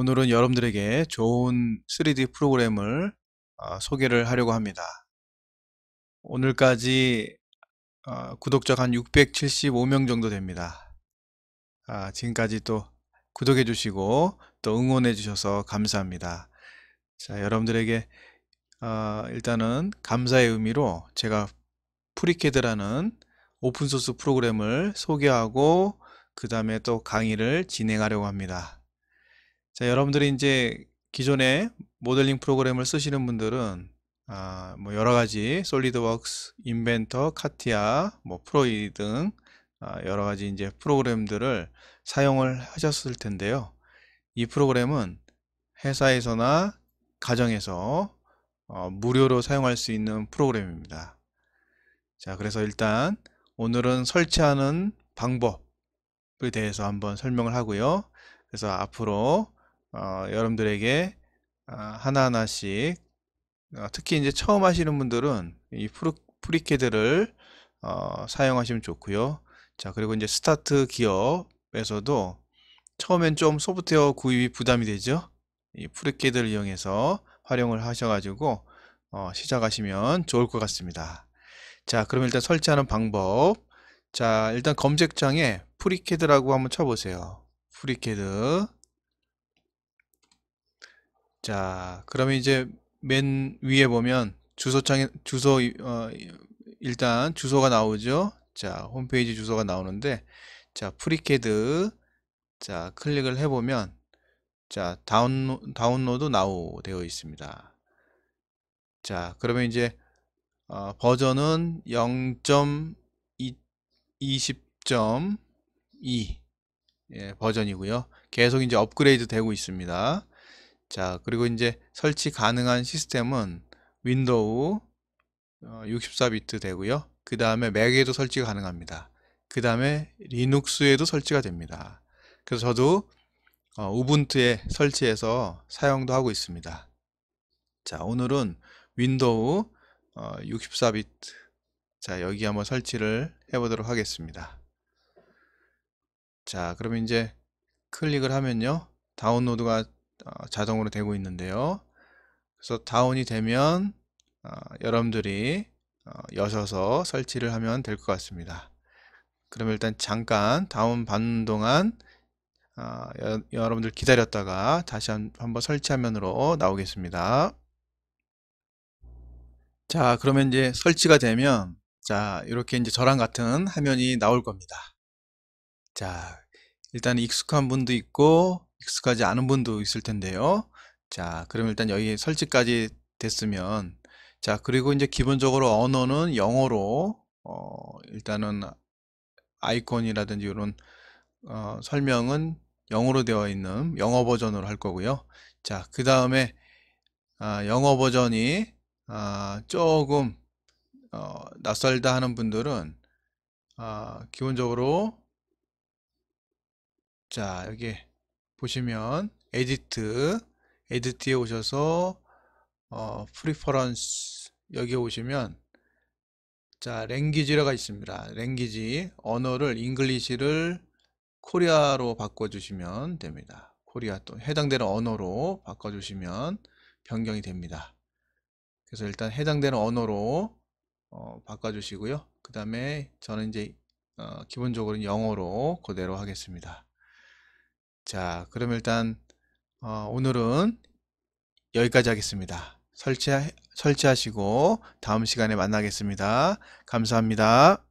오늘은 여러분들에게 좋은 3D 프로그램을 어, 소개를 하려고 합니다. 오늘까지 어, 구독자한 675명 정도 됩니다. 아, 지금까지 또 구독해 주시고 또 응원해 주셔서 감사합니다. 자, 여러분들에게 어, 일단은 감사의 의미로 제가 프리캐드라는 오픈소스 프로그램을 소개하고 그 다음에 또 강의를 진행하려고 합니다. 자, 여러분들이 이제 기존에 모델링 프로그램을 쓰시는 분들은 아, 뭐 여러 가지 솔리드웍스, 인벤터, 카티아, 뭐 프로이 등 아, 여러 가지 이제 프로그램들을 사용을 하셨을 텐데요. 이 프로그램은 회사에서나 가정에서 어, 무료로 사용할 수 있는 프로그램입니다. 자, 그래서 일단 오늘은 설치하는 방법에 대해서 한번 설명을 하고요. 그래서 앞으로 어, 여러분들에게 아, 하나하나씩 어, 특히 이제 처음 하시는 분들은 이 프로, 프리캐드를 어, 사용하시면 좋고요 자 그리고 이제 스타트 기업에서도 처음엔 좀 소프트웨어 구입이 부담이 되죠 이 프리캐드를 이용해서 활용을 하셔가지고 어, 시작하시면 좋을 것 같습니다 자 그럼 일단 설치하는 방법 자 일단 검색창에 프리캐드라고 한번 쳐보세요 프리캐드 자, 그러면 이제 맨 위에 보면 주소창에 주소 어, 일단 주소가 나오죠. 자, 홈페이지 주소가 나오는데 자, 프리캐드 자, 클릭을 해 보면 자, 다운 다운로드 나우 되어 있습니다. 자, 그러면 이제 어, 버전은 0.20.2 예, 버전이고요. 계속 이제 업그레이드 되고 있습니다. 자, 그리고 이제 설치 가능한 시스템은 윈도우 64비트 어, 되고요. 그 다음에 맥에도 설치가 가능합니다. 그 다음에 리눅스에도 설치가 됩니다. 그래서 저도 우분투에 어, 설치해서 사용도 하고 있습니다. 자, 오늘은 윈도우 64비트 어, 자, 여기 한번 설치를 해보도록 하겠습니다. 자, 그러면 이제 클릭을 하면요. 다운로드가 어, 자동으로 되고 있는데요. 그래서 다운이 되면 어, 여러분들이 어, 여셔서 설치를 하면 될 것 같습니다. 그러면 일단 잠깐 다운 받는 동안 여, 러분들 기다렸다가 다시 한, 한번 설치 화면으로 나오겠습니다. 자 그러면 이제 설치가 되면 자 이렇게 이제 저랑 같은 화면이 나올 겁니다. 자 일단 익숙한 분도 있고 익숙하지 않은 분도 있을 텐데요 자 그럼 일단 여기 설치까지 됐으면 자 그리고 이제 기본적으로 언어는 영어로 어, 일단은 아이콘이라든지 이런 어, 설명은 영어로 되어 있는 영어 버전으로 할 거고요 자그 다음에 아, 영어 버전이 아, 조금 어, 낯설다 하는 분들은 아, 기본적으로 자 여기 보시면 에디트 에디트에 오셔서 어, 프리퍼런스 여기 에 오시면 자랭귀지라고 있습니다 랭귀지 언어를 잉글리시를 코리아로 바꿔주시면 됩니다 코리아 또 해당되는 언어로 바꿔주시면 변경이 됩니다 그래서 일단 해당되는 언어로 어, 바꿔주시고요 그 다음에 저는 이제 어, 기본적으로 영어로 그대로 하겠습니다 자 그럼 일단 어, 오늘은 여기까지 하겠습니다. 설치, 설치하시고 다음 시간에 만나겠습니다. 감사합니다.